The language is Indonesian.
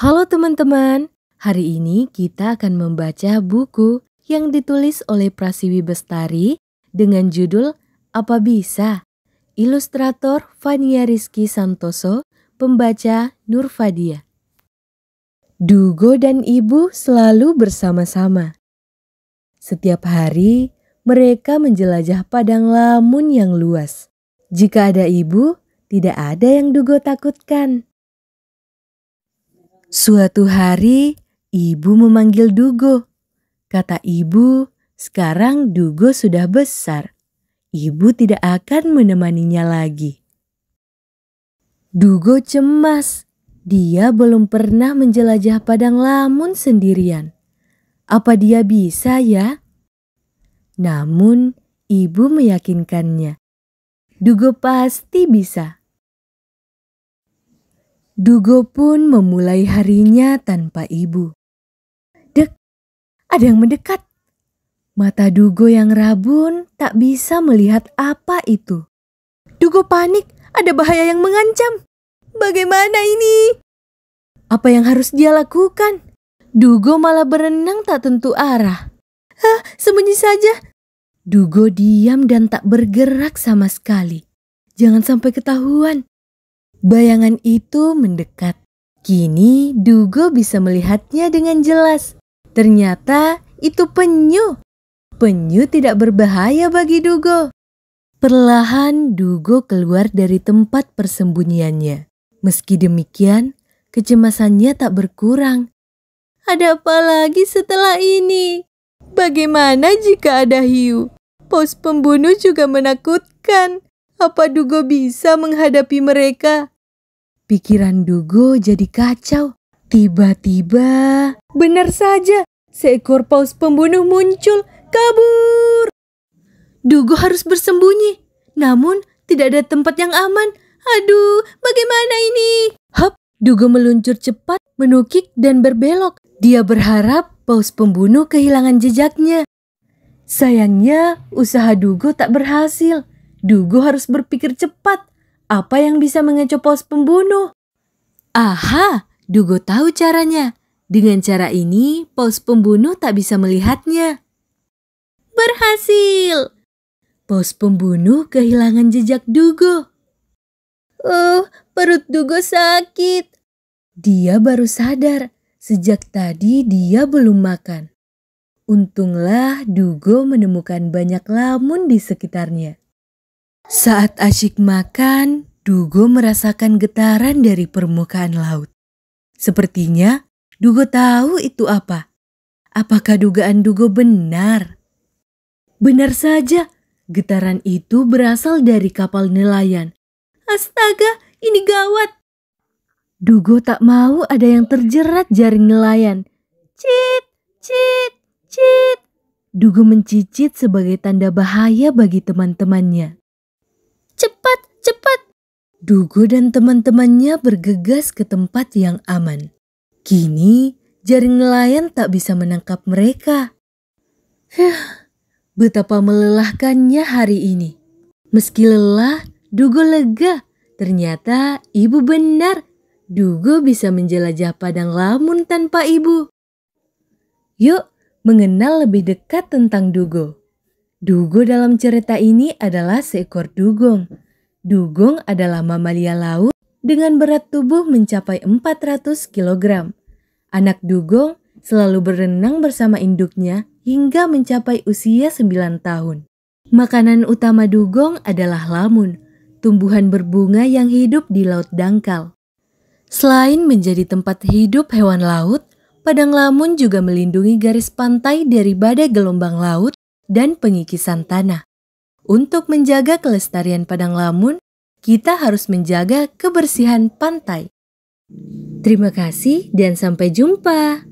Halo teman-teman, hari ini kita akan membaca buku yang ditulis oleh Prasiwi Bestari dengan judul Apa Bisa? Ilustrator Fania Rizky Santoso, pembaca Nur Fadia. Dugo dan ibu selalu bersama-sama. Setiap hari, mereka menjelajah padang lamun yang luas. Jika ada ibu, tidak ada yang Dugo takutkan. Suatu hari, ibu memanggil Dugo. Kata ibu, sekarang Dugo sudah besar. Ibu tidak akan menemaninya lagi. Dugo cemas. Dia belum pernah menjelajah padang lamun sendirian. Apa dia bisa ya? Namun, ibu meyakinkannya. Dugo pasti bisa. Dugo pun memulai harinya tanpa ibu. Dek, ada yang mendekat. Mata Dugo yang rabun tak bisa melihat apa itu. Dugo panik, ada bahaya yang mengancam. Bagaimana ini? Apa yang harus dia lakukan? Dugo malah berenang tak tentu arah. Hah, sembunyi saja. Dugo diam dan tak bergerak sama sekali. Jangan sampai ketahuan. Bayangan itu mendekat. Kini Dugo bisa melihatnya dengan jelas. Ternyata itu penyu. Penyu tidak berbahaya bagi Dugo. Perlahan Dugo keluar dari tempat persembunyiannya. Meski demikian, kecemasannya tak berkurang. Ada apa lagi setelah ini? Bagaimana jika ada hiu? Pos pembunuh juga menakutkan. Apa Dugo bisa menghadapi mereka? Pikiran Dugo jadi kacau. Tiba-tiba, benar saja, seekor paus pembunuh muncul, kabur. Dugo harus bersembunyi, namun tidak ada tempat yang aman. Aduh, bagaimana ini? Hap, Dugo meluncur cepat, menukik dan berbelok. Dia berharap paus pembunuh kehilangan jejaknya. Sayangnya, usaha Dugo tak berhasil. Dugo harus berpikir cepat. Apa yang bisa mengecoh pos pembunuh? Aha, Dugo tahu caranya. Dengan cara ini, pos pembunuh tak bisa melihatnya. Berhasil! Pos pembunuh kehilangan jejak Dugo. Oh, perut Dugo sakit. Dia baru sadar, sejak tadi dia belum makan. Untunglah Dugo menemukan banyak lamun di sekitarnya. Saat asyik makan, Dugo merasakan getaran dari permukaan laut. Sepertinya Dugo tahu itu apa. Apakah dugaan Dugo benar? Benar saja, getaran itu berasal dari kapal nelayan. Astaga, ini gawat! Dugo tak mau ada yang terjerat jaring nelayan. Cit, cit, cit. Dugo mencicit sebagai tanda bahaya bagi teman-temannya. Cepat, cepat! Dugo dan teman-temannya bergegas ke tempat yang aman. Kini, jaring nelayan tak bisa menangkap mereka. Huh, betapa melelahkannya hari ini. Meski lelah, Dugo lega. Ternyata ibu benar. Dugo bisa menjelajah padang lamun tanpa ibu. Yuk, mengenal lebih dekat tentang Dugo. Dugo dalam cerita ini adalah seekor dugong. Dugong adalah mamalia laut dengan berat tubuh mencapai 400 kg. Anak dugong selalu berenang bersama induknya hingga mencapai usia 9 tahun. Makanan utama dugong adalah lamun, tumbuhan berbunga yang hidup di laut dangkal. Selain menjadi tempat hidup hewan laut, padang lamun juga melindungi garis pantai dari badai gelombang laut dan pengikisan tanah. Untuk menjaga kelestarian padang lamun, kita harus menjaga kebersihan pantai. Terima kasih dan sampai jumpa.